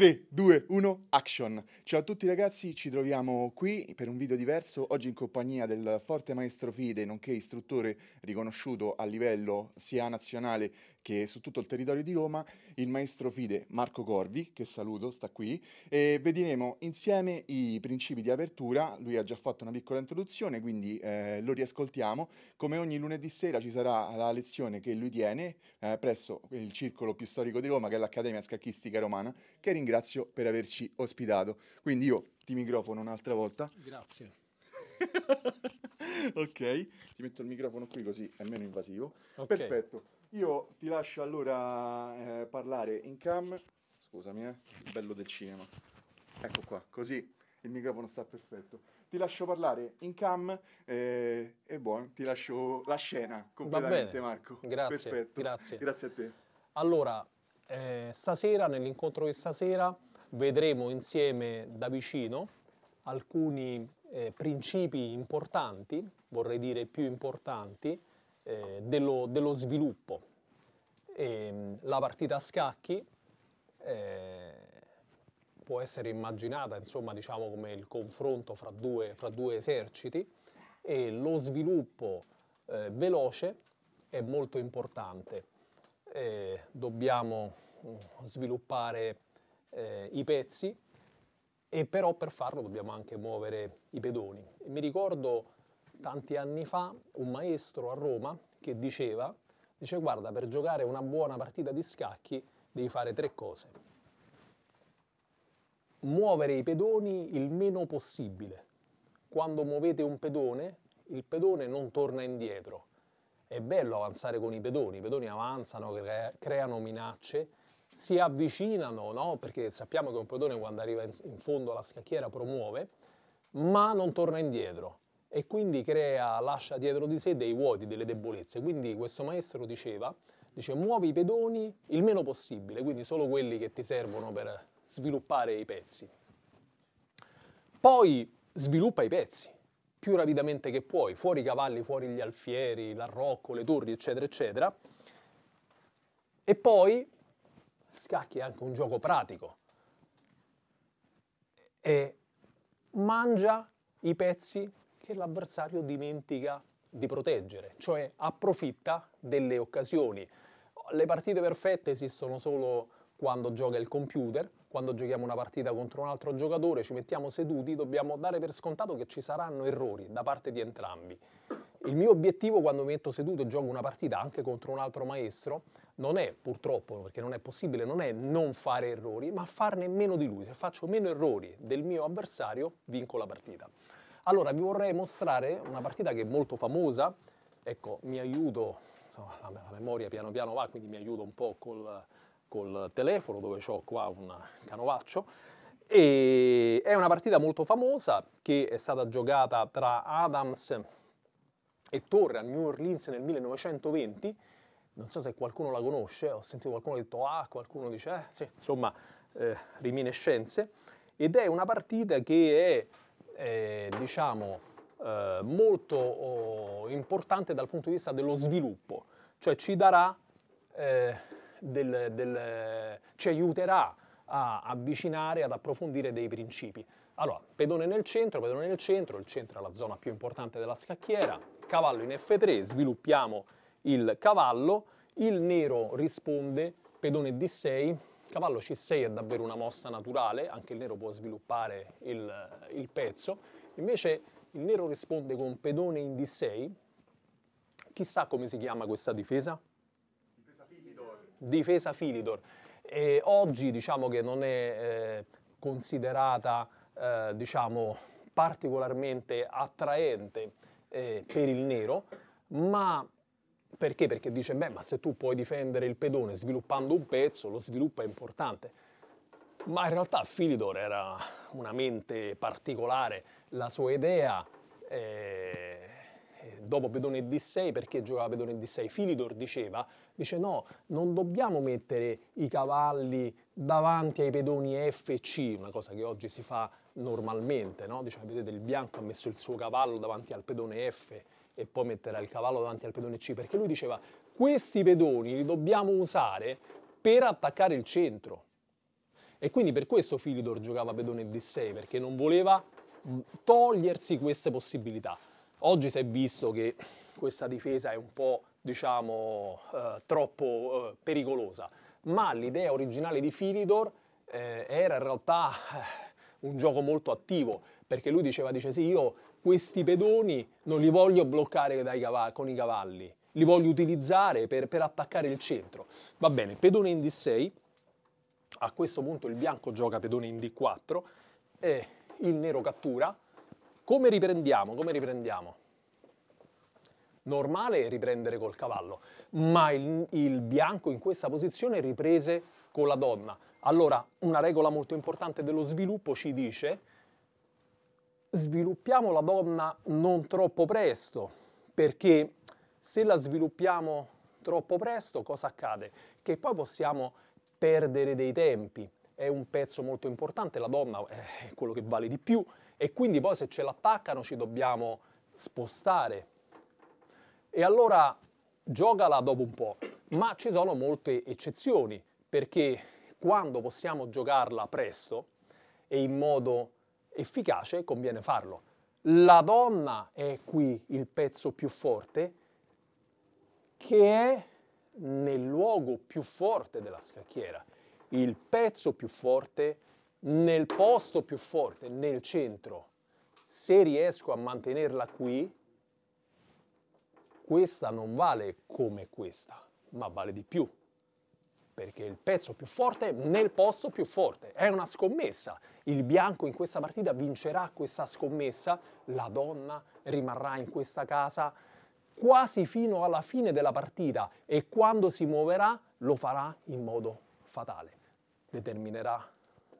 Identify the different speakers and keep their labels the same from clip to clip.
Speaker 1: 3, 2, 1, action! Ciao a tutti ragazzi, ci troviamo qui per un video diverso, oggi in compagnia del forte maestro Fide, nonché istruttore riconosciuto a livello sia nazionale che su tutto il territorio di Roma il maestro Fide Marco Corvi, che saluto, sta qui, e vedremo insieme i principi di apertura, lui ha già fatto una piccola introduzione, quindi eh, lo riascoltiamo. Come ogni lunedì sera ci sarà la lezione che lui tiene eh, presso il circolo più storico di Roma, che è l'Accademia Scacchistica Romana, che ringrazio per averci ospitato. Quindi io ti microfono un'altra volta. Grazie. ok, ti metto il microfono qui così è meno invasivo. Okay. Perfetto. Io ti lascio allora eh, parlare in cam. Scusami, eh, il bello del cinema. Ecco qua, così il microfono sta perfetto. Ti lascio parlare in cam eh, e buon, ti lascio la scena completamente Marco. Grazie, perfetto. grazie. Grazie a te.
Speaker 2: Allora, eh, stasera, nell'incontro di stasera, vedremo insieme da vicino alcuni eh, principi importanti, vorrei dire più importanti, eh, dello, dello, sviluppo. E, mm, la partita a scacchi eh, può essere immaginata insomma, diciamo, come il confronto fra due, fra due eserciti e lo sviluppo eh, veloce è molto importante. Eh, dobbiamo mm, sviluppare eh, i pezzi e però per farlo dobbiamo anche muovere i pedoni. Mi ricordo tanti anni fa un maestro a Roma che diceva, dice guarda per giocare una buona partita di scacchi devi fare tre cose. Muovere i pedoni il meno possibile. Quando muovete un pedone, il pedone non torna indietro. È bello avanzare con i pedoni, i pedoni avanzano, creano minacce, si avvicinano, no? perché sappiamo che un pedone quando arriva in fondo alla scacchiera promuove, ma non torna indietro e quindi crea, lascia dietro di sé dei vuoti, delle debolezze. Quindi questo maestro diceva, dice muovi i pedoni il meno possibile, quindi solo quelli che ti servono per sviluppare i pezzi. Poi sviluppa i pezzi più rapidamente che puoi, fuori i cavalli, fuori gli alfieri, l'arrocco, le torri, eccetera, eccetera. E poi scacchi è anche un gioco pratico. E mangia i pezzi che l'avversario dimentica di proteggere, cioè approfitta delle occasioni. Le partite perfette esistono solo quando gioca il computer, quando giochiamo una partita contro un altro giocatore, ci mettiamo seduti, dobbiamo dare per scontato che ci saranno errori da parte di entrambi. Il mio obiettivo quando mi metto seduto e gioco una partita anche contro un altro maestro non è purtroppo, perché non è possibile, non è non fare errori, ma farne meno di lui. Se faccio meno errori del mio avversario, vinco la partita. Allora, vi vorrei mostrare una partita che è molto famosa. Ecco, mi aiuto, insomma, la, memoria piano piano va, quindi mi aiuto un po' col, col telefono dove ho qua un canovaccio. E è una partita molto famosa che è stata giocata tra Adams e Torre a New Orleans nel 1920. Non so se qualcuno la conosce, ho sentito qualcuno che ha detto ah, qualcuno dice eh, sì, insomma, eh, reminiscenze. Ed è una partita che è eh, diciamo, eh, molto oh, importante dal punto di vista dello sviluppo, cioè ci, darà, eh, del, del, ci aiuterà a avvicinare, ad approfondire dei principi. Allora, pedone nel centro, pedone nel centro, il centro è la zona più importante della scacchiera, cavallo in F3, sviluppiamo il cavallo, il nero risponde pedone D6, Cavallo C6 è davvero una mossa naturale, anche il nero può sviluppare il, il pezzo, invece il nero risponde con pedone in D6, chissà come si chiama questa difesa? Difesa Filidor. Difesa Filidor. E oggi diciamo che non è eh, considerata eh, diciamo, particolarmente attraente eh, per il nero, ma perché? Perché dice, beh, ma se tu puoi difendere il pedone sviluppando un pezzo, lo sviluppo è importante. Ma in realtà Filidor era una mente particolare, la sua idea... Eh, dopo pedone D6 perché giocava pedone D6 Filidor diceva dice no non dobbiamo mettere i cavalli davanti ai pedoni F e C una cosa che oggi si fa normalmente no? dice vedete il bianco ha messo il suo cavallo davanti al pedone F e poi metterà il cavallo davanti al pedone C, perché lui diceva questi pedoni li dobbiamo usare per attaccare il centro. E quindi per questo Filidor giocava pedone D6, perché non voleva mm, togliersi queste possibilità. Oggi si è visto che questa difesa è un po', diciamo, eh, troppo eh, pericolosa, ma l'idea originale di Filidor eh, era in realtà eh, un gioco molto attivo, perché lui diceva, dice sì, io questi pedoni non li voglio bloccare cavalli, con i cavalli, li voglio utilizzare per, per attaccare il centro. Va bene, pedone in d6, a questo punto il bianco gioca pedone in d4 e il nero cattura. Come riprendiamo? Come riprendiamo? Normale riprendere col cavallo, ma il, il bianco in questa posizione riprese con la donna. Allora, una regola molto importante dello sviluppo ci dice sviluppiamo la donna non troppo presto, perché se la sviluppiamo troppo presto cosa accade? Che poi possiamo perdere dei tempi. È un pezzo molto importante, la donna è quello che vale di più e quindi poi se ce l'attaccano ci dobbiamo spostare. E allora giocala dopo un po', ma ci sono molte eccezioni perché quando possiamo giocarla presto e in modo efficace, conviene farlo. La donna è qui il pezzo più forte che è nel luogo più forte della scacchiera, il pezzo più forte nel posto più forte, nel centro. Se riesco a mantenerla qui, questa non vale come questa, ma vale di più perché il pezzo più forte nel posto più forte. È una scommessa. Il bianco in questa partita vincerà questa scommessa, la donna rimarrà in questa casa quasi fino alla fine della partita e quando si muoverà lo farà in modo fatale. Determinerà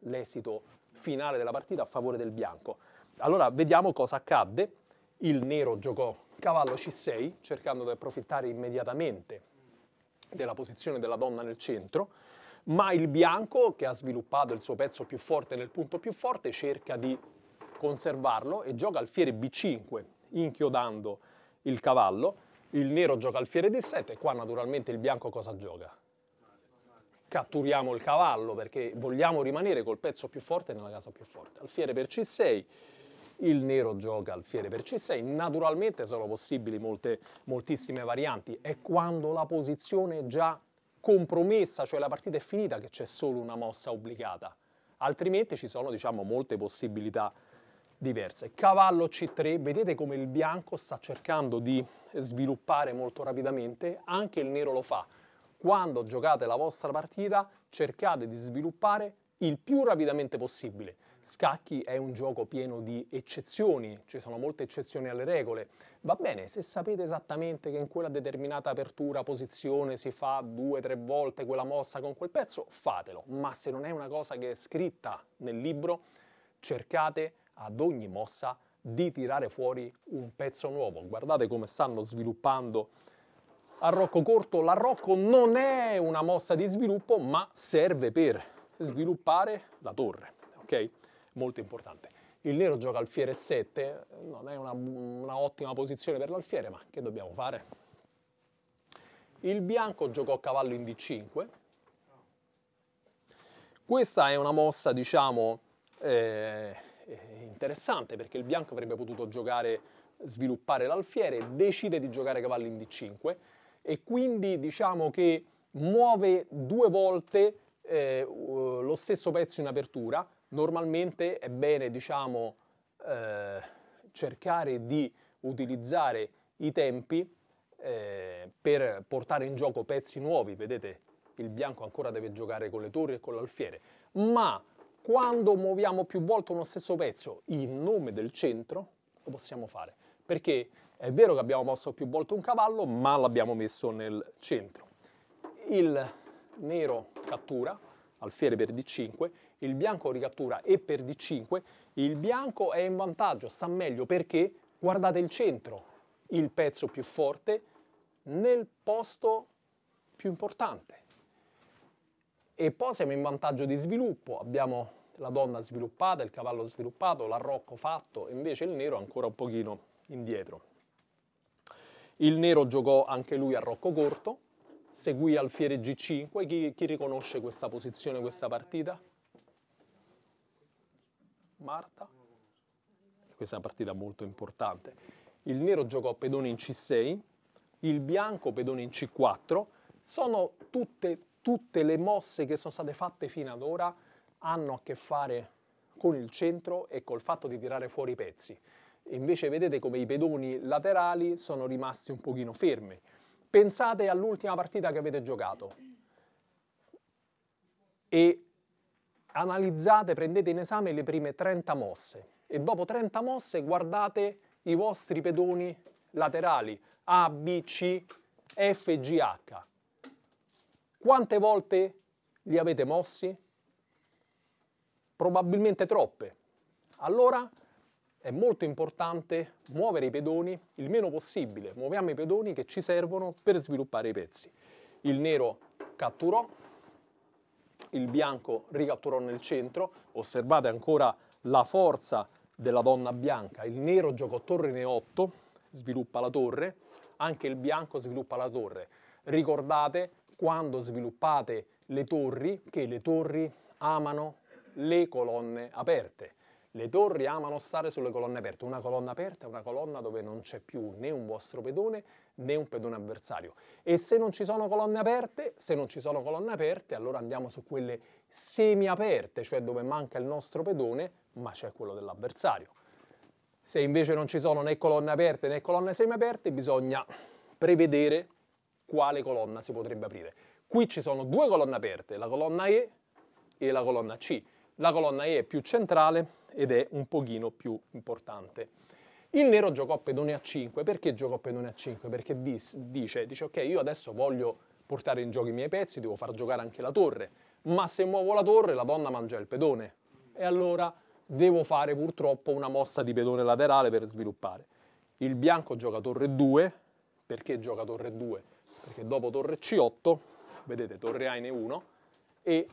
Speaker 2: l'esito finale della partita a favore del bianco. Allora vediamo cosa accadde. Il nero giocò cavallo c6 cercando di approfittare immediatamente della posizione della donna nel centro, ma il bianco, che ha sviluppato il suo pezzo più forte nel punto più forte, cerca di conservarlo e gioca alfiere B5, inchiodando il cavallo. Il nero gioca alfiere D7 e qua naturalmente il bianco cosa gioca? Catturiamo il cavallo perché vogliamo rimanere col pezzo più forte nella casa più forte. Alfiere per C6, il nero gioca al fiere per C6, naturalmente sono possibili molte, moltissime varianti, è quando la posizione è già compromessa, cioè la partita è finita che c'è solo una mossa obbligata, altrimenti ci sono diciamo molte possibilità diverse. Cavallo C3, vedete come il bianco sta cercando di sviluppare molto rapidamente, anche il nero lo fa. Quando giocate la vostra partita cercate di sviluppare il più rapidamente possibile. Scacchi è un gioco pieno di eccezioni, ci sono molte eccezioni alle regole. Va bene se sapete esattamente che in quella determinata apertura, posizione si fa due o tre volte quella mossa con quel pezzo, fatelo. Ma se non è una cosa che è scritta nel libro, cercate ad ogni mossa di tirare fuori un pezzo nuovo. Guardate come stanno sviluppando arrocco corto. L'arrocco non è una mossa di sviluppo, ma serve per sviluppare la torre. Okay? molto importante. Il nero gioca alfiere 7, non è una, una ottima posizione per l'alfiere, ma che dobbiamo fare? Il bianco giocò cavallo in D5. Questa è una mossa, diciamo, eh, eh, interessante, perché il bianco avrebbe potuto giocare, sviluppare l'alfiere, decide di giocare cavallo in D5, e quindi diciamo che muove due volte eh, lo stesso pezzo in apertura, Normalmente è bene, diciamo, eh, cercare di utilizzare i tempi eh, per portare in gioco pezzi nuovi. Vedete, il bianco ancora deve giocare con le torri e con l'alfiere. Ma quando muoviamo più volte uno stesso pezzo in nome del centro, lo possiamo fare. Perché è vero che abbiamo mosso più volte un cavallo, ma l'abbiamo messo nel centro. Il nero cattura, alfiere per d5, il bianco ricattura e per d5, il bianco è in vantaggio, sta meglio perché guardate il centro, il pezzo più forte nel posto più importante. E poi siamo in vantaggio di sviluppo, abbiamo la donna sviluppata, il cavallo sviluppato, l'arrocco fatto, invece il nero ancora un pochino indietro. Il nero giocò anche lui a rocco corto, seguì alfiere G5, chi, chi riconosce questa posizione, questa partita? Marta. questa è una partita molto importante. Il nero giocò pedone in C6, il bianco pedone in C4. Sono tutte, tutte le mosse che sono state fatte fino ad ora hanno a che fare con il centro e col fatto di tirare fuori i pezzi. Invece vedete come i pedoni laterali sono rimasti un pochino fermi. Pensate all'ultima partita che avete giocato e analizzate, prendete in esame le prime 30 mosse e dopo 30 mosse guardate i vostri pedoni laterali A, B, C, F, G, H. Quante volte li avete mossi? Probabilmente troppe. Allora è molto importante muovere i pedoni il meno possibile. Muoviamo i pedoni che ci servono per sviluppare i pezzi. Il nero catturò, il bianco ricatturò nel centro, osservate ancora la forza della donna bianca, il nero giocò torre ne 8, sviluppa la torre, anche il bianco sviluppa la torre. Ricordate quando sviluppate le torri che le torri amano le colonne aperte. Le torri amano stare sulle colonne aperte, una colonna aperta è una colonna dove non c'è più né un vostro pedone né un pedone avversario. E se non ci sono colonne aperte, se non ci sono colonne aperte, allora andiamo su quelle semi aperte, cioè dove manca il nostro pedone, ma c'è quello dell'avversario. Se invece non ci sono né colonne aperte né colonne semi aperte, bisogna prevedere quale colonna si potrebbe aprire. Qui ci sono due colonne aperte, la colonna E e la colonna C. La colonna E è più centrale ed è un pochino più importante. Il nero giocò pedone a 5. Perché giocò pedone a 5? Perché dis, dice, dice, ok, io adesso voglio portare in gioco i miei pezzi, devo far giocare anche la torre, ma se muovo la torre la donna mangia il pedone. E allora devo fare purtroppo una mossa di pedone laterale per sviluppare. Il bianco gioca torre 2, perché gioca torre 2? Perché dopo torre C8, vedete torre A in E1, e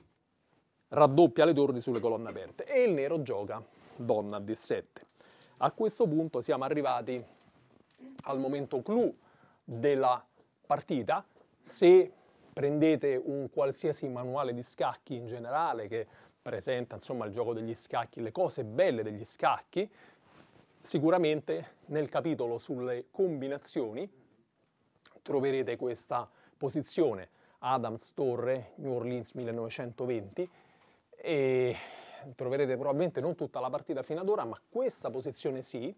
Speaker 2: raddoppia le torri sulle colonne aperte. E il nero gioca donna D7. A questo punto siamo arrivati al momento clou della partita. Se prendete un qualsiasi manuale di scacchi in generale che presenta insomma, il gioco degli scacchi, le cose belle degli scacchi, sicuramente nel capitolo sulle combinazioni troverete questa posizione Adams Torre New Orleans 1920 e troverete probabilmente non tutta la partita fino ad ora, ma questa posizione sì.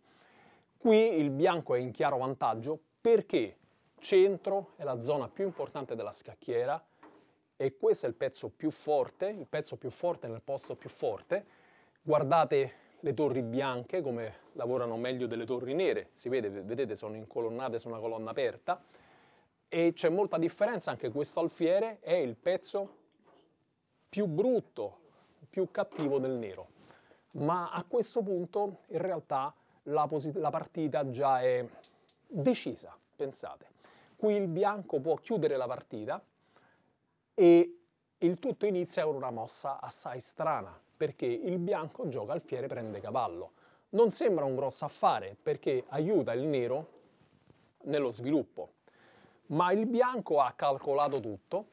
Speaker 2: Qui il bianco è in chiaro vantaggio perché centro è la zona più importante della scacchiera e questo è il pezzo più forte, il pezzo più forte nel posto più forte. Guardate le torri bianche come lavorano meglio delle torri nere, si vede, vedete sono incolonnate su una colonna aperta e c'è molta differenza anche questo alfiere è il pezzo più brutto più cattivo del nero. Ma a questo punto in realtà la, la partita già è decisa, pensate. Qui il bianco può chiudere la partita e il tutto inizia con una mossa assai strana, perché il bianco gioca alfiere prende cavallo. Non sembra un grosso affare, perché aiuta il nero nello sviluppo. Ma il bianco ha calcolato tutto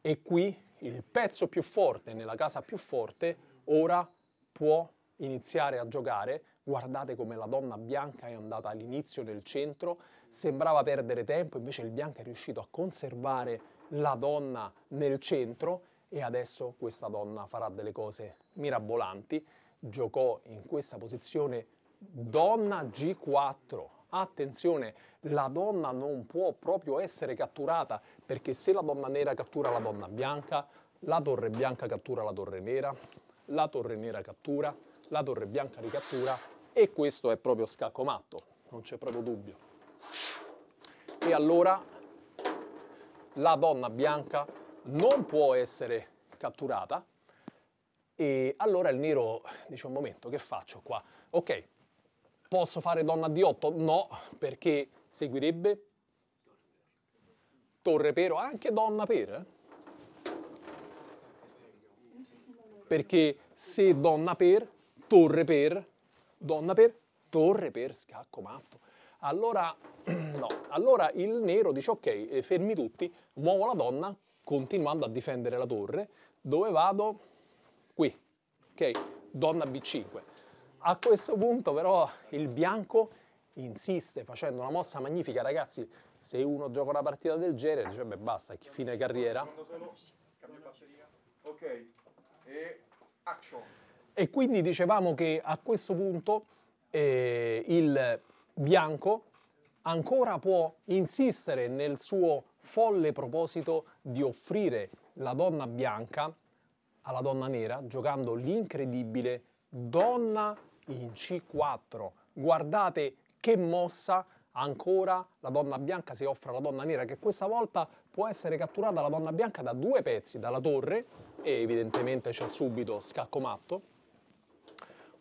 Speaker 2: e qui il pezzo più forte nella casa più forte ora può iniziare a giocare. Guardate come la donna bianca è andata all'inizio nel centro, sembrava perdere tempo, invece il bianco è riuscito a conservare la donna nel centro e adesso questa donna farà delle cose mirabolanti. Giocò in questa posizione donna G4, Attenzione, la donna non può proprio essere catturata, perché se la donna nera cattura la donna bianca, la torre bianca cattura la torre nera, la torre nera cattura, la torre bianca ricattura e questo è proprio scacco matto, non c'è proprio dubbio. E allora la donna bianca non può essere catturata e allora il nero dice un momento che faccio qua? Ok, Posso fare donna D8? No, perché seguirebbe torre pero, anche donna per. Eh? Perché se donna per, torre per, donna per, torre per, scacco matto. Allora, no, allora il nero dice ok, eh, fermi tutti, muovo la donna, continuando a difendere la torre, dove vado? Qui, ok, donna B5 a questo punto però il bianco insiste facendo una mossa magnifica, ragazzi, se uno gioca una partita del genere, dice beh basta, fine carriera.
Speaker 1: Ok, e action.
Speaker 2: E quindi dicevamo che a questo punto eh, il bianco ancora può insistere nel suo folle proposito di offrire la donna bianca alla donna nera giocando l'incredibile donna in C4. Guardate che mossa ancora la donna bianca si offre alla donna nera che questa volta può essere catturata la donna bianca da due pezzi, dalla torre e evidentemente c'è subito scacco matto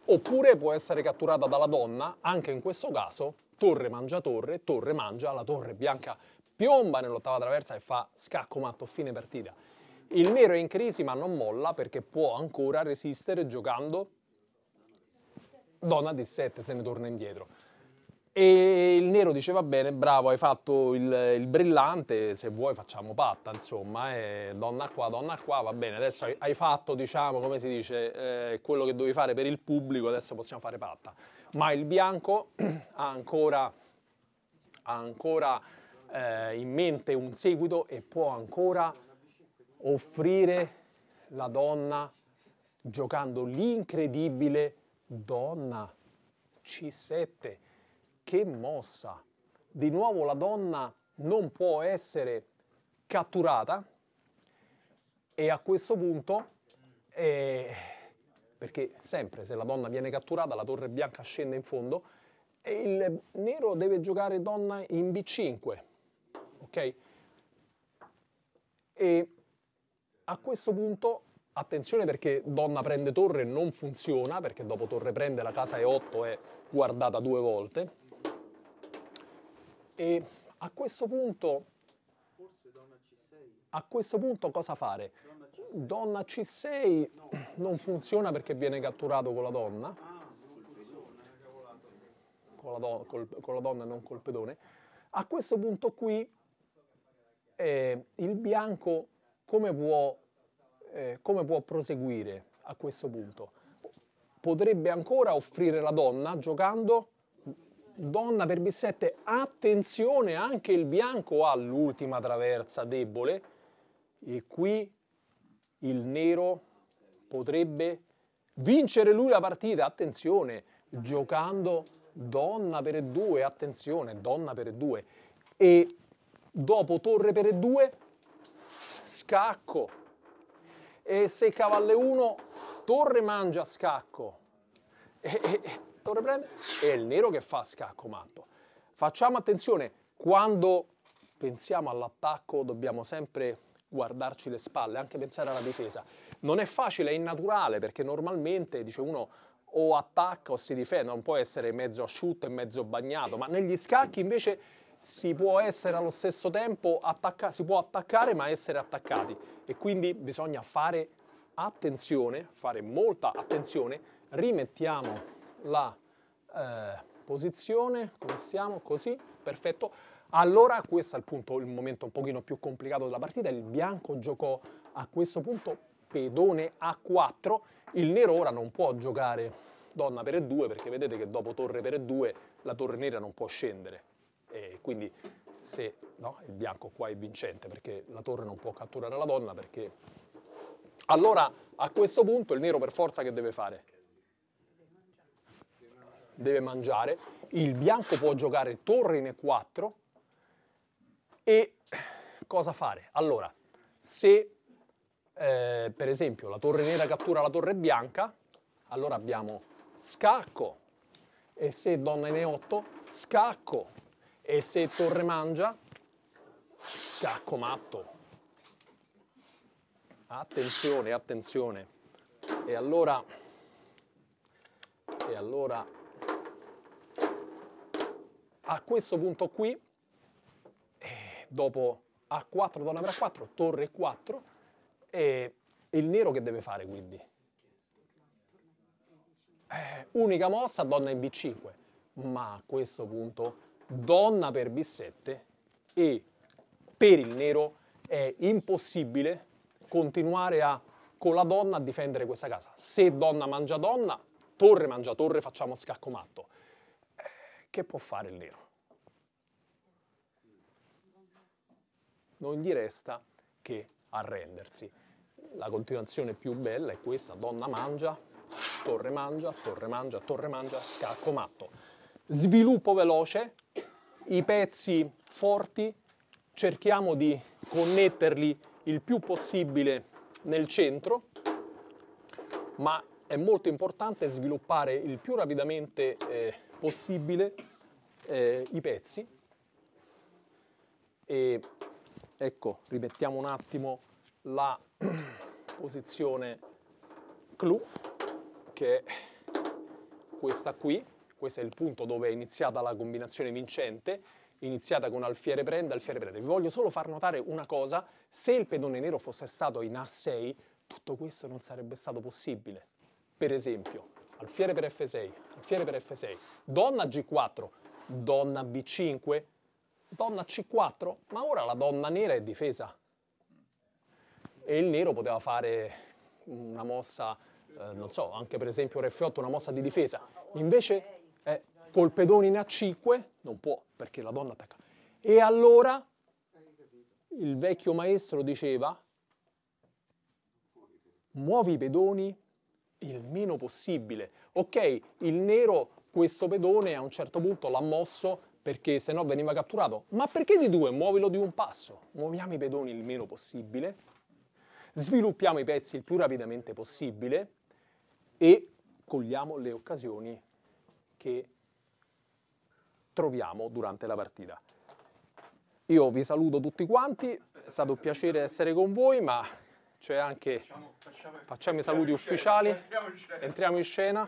Speaker 2: oppure può essere catturata dalla donna, anche in questo caso torre mangia torre, torre mangia, la torre bianca piomba nell'ottava traversa e fa scacco matto fine partita. Il nero è in crisi ma non molla perché può ancora resistere giocando Donna di 7 se ne torna indietro. E il nero dice va bene, bravo, hai fatto il, il brillante, se vuoi facciamo patta, insomma, eh, donna qua, donna qua, va bene, adesso hai, hai fatto, diciamo, come si dice, eh, quello che dovevi fare per il pubblico, adesso possiamo fare patta. Ma il bianco ha ancora, ha ancora eh, in mente un seguito e può ancora offrire la donna giocando l'incredibile Donna C7, che mossa! Di nuovo la donna non può essere catturata e a questo punto, eh, perché sempre se la donna viene catturata la torre bianca scende in fondo e il nero deve giocare donna in B5, ok? E a questo punto Attenzione perché donna prende torre non funziona, perché dopo torre prende la casa E8 è guardata due volte. E a questo punto... Forse donna C6. A questo punto cosa fare? Donna C6 non funziona perché viene catturato con la donna. Ah, con la, don col, con la donna e non col pedone. A questo punto qui eh, il bianco come può eh, come può proseguire a questo punto? Potrebbe ancora offrire la donna giocando donna per b7, attenzione anche il bianco ha l'ultima traversa debole e qui il nero potrebbe vincere lui la partita, attenzione, giocando donna per e2, attenzione, donna per e2 e dopo torre per e2 scacco e se cavalle 1, torre mangia scacco, e, e, e, torre prende, e il nero che fa scacco matto. Facciamo attenzione, quando pensiamo all'attacco dobbiamo sempre guardarci le spalle, anche pensare alla difesa. Non è facile, è innaturale, perché normalmente dice uno o attacca o si difende, non può essere mezzo asciutto e mezzo bagnato, ma negli scacchi invece si può essere allo stesso tempo attaccati, si può attaccare ma essere attaccati e quindi bisogna fare attenzione, fare molta attenzione, rimettiamo la eh, posizione, come siamo, così, perfetto. Allora questo è il punto, il momento un pochino più complicato della partita, il bianco giocò a questo punto pedone A4, il nero ora non può giocare donna per E2 perché vedete che dopo torre per E2 la torre nera non può scendere, e quindi se no, il bianco qua è vincente perché la torre non può catturare la donna perché... Allora a questo punto il nero per forza che deve fare? Deve mangiare. Il bianco può giocare torre in E4 e cosa fare? Allora, se eh, per esempio la torre nera cattura la torre bianca, allora abbiamo scacco e se donna in E8 scacco e se torre mangia, scacco matto. Attenzione, attenzione. E allora... E allora... A questo punto qui, eh, dopo A4, donna per A4, torre 4, e il nero che deve fare quindi? Eh, unica mossa, donna in B5, ma a questo punto donna per B7 e per il nero è impossibile continuare a con la donna a difendere questa casa. Se donna mangia donna, torre mangia torre, facciamo scacco matto. Eh, che può fare il nero? Non gli resta che arrendersi. La continuazione più bella è questa, donna mangia, torre mangia, torre mangia, torre mangia, scacco matto sviluppo veloce, i pezzi forti cerchiamo di connetterli il più possibile nel centro, ma è molto importante sviluppare il più rapidamente eh, possibile eh, i pezzi. E ecco, rimettiamo un attimo la posizione clou, che è questa qui, questo è il punto dove è iniziata la combinazione vincente, iniziata con alfiere prende, alfiere prende. Vi voglio solo far notare una cosa, se il pedone nero fosse stato in A6, tutto questo non sarebbe stato possibile. Per esempio, alfiere per F6, alfiere per F6, donna G4, donna B5, donna C4, ma ora la donna nera è difesa. E il nero poteva fare una mossa, eh, non so, anche per esempio f 8 una mossa di difesa. Invece eh, col pedone in A5 non può perché la donna pecca. E allora il vecchio maestro diceva muovi i pedoni il meno possibile. Ok, il nero questo pedone a un certo punto l'ha mosso perché se no veniva catturato. Ma perché di due? Muovilo di un passo. Muoviamo i pedoni il meno possibile, sviluppiamo i pezzi il più rapidamente possibile e cogliamo le occasioni che troviamo durante la partita. Io vi saluto tutti quanti, è stato un piacere essere con voi, ma c'è anche... facciamo i saluti ufficiali, entriamo in scena.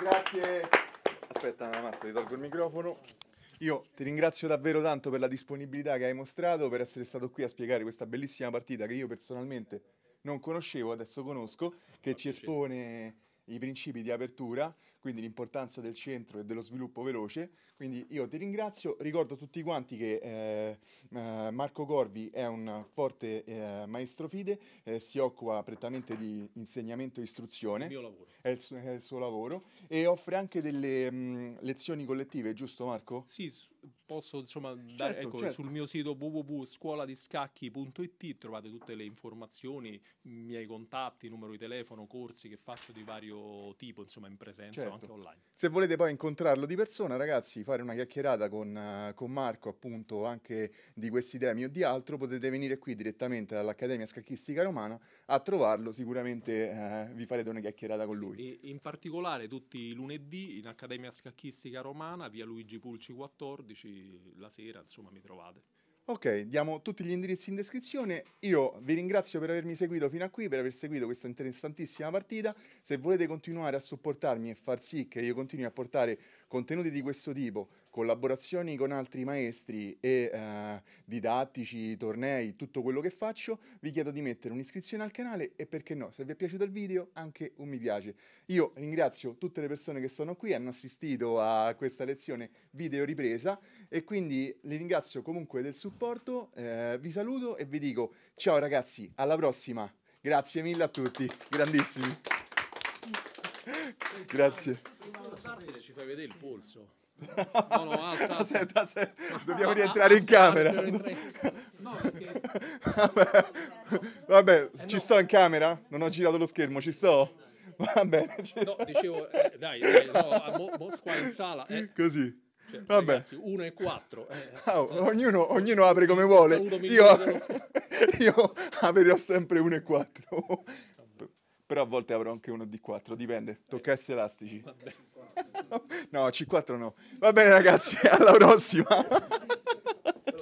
Speaker 1: Grazie. Aspetta Marco, ti tolgo il microfono. Io ti ringrazio davvero tanto per la disponibilità che hai mostrato, per essere stato qui a spiegare questa bellissima partita che io personalmente non conoscevo, adesso conosco, che ci espone i principi di apertura, quindi l'importanza del centro e dello sviluppo veloce. Quindi io ti ringrazio, ricordo tutti quanti che eh, eh, Marco Corvi è un forte eh, maestro fide, eh, si occupa prettamente di insegnamento e istruzione. È il, è, il, è il, suo lavoro e offre anche delle mh, mm, lezioni collettive, giusto Marco? Sì,
Speaker 2: posso insomma dare, certo, ecco, certo. sul mio sito www.scuoladiscacchi.it trovate tutte le informazioni, i miei contatti, numero di telefono, corsi che faccio di vario tipo, insomma in presenza certo. o anche online.
Speaker 1: Se volete poi incontrarlo di persona, ragazzi, fare una chiacchierata con, eh, con Marco appunto anche di questi temi o di altro, potete venire qui direttamente dall'Accademia Scacchistica Romana a trovarlo, sicuramente eh, vi farete una chiacchierata con sì, lui.
Speaker 2: in particolare tutti i lunedì in Accademia Scacchistica Romana, via Luigi Pulci 14 11 la sera, insomma mi trovate.
Speaker 1: Ok, diamo tutti gli indirizzi in descrizione. Io vi ringrazio per avermi seguito fino a qui, per aver seguito questa interessantissima partita. Se volete continuare a supportarmi e far sì che io continui a portare contenuti di questo tipo collaborazioni con altri maestri e eh, didattici, tornei, tutto quello che faccio, vi chiedo di mettere un'iscrizione al canale e perché no, se vi è piaciuto il video anche un mi piace. Io ringrazio tutte le persone che sono qui, hanno assistito a questa lezione video ripresa e quindi li ringrazio comunque del supporto, eh, vi saluto e vi dico ciao ragazzi, alla prossima! Grazie mille a tutti, grandissimi. Grazie.
Speaker 2: Ci fai vedere il polso. No, no, alza, Aspetta, se... Ah, dobbiamo ah, ah, rientrare in camera. No, Vabbè,
Speaker 1: Vabbè eh, ci sto in camera? Non ho girato lo schermo, ci sto? Va bene.
Speaker 2: No, dicevo, eh, dai, dai, no, a Mo- qua in sala. Eh.
Speaker 1: Così. Cioè, Vabbè. Ragazzi, uno e quattro.
Speaker 2: Eh. Oh, ognuno, ognuno, apre come vuole. Io, io
Speaker 1: aprirò sempre uno e quattro però a volte avrò anche uno di 4, dipende, toccassi elastici. no, C4 no. Va bene ragazzi, alla prossima.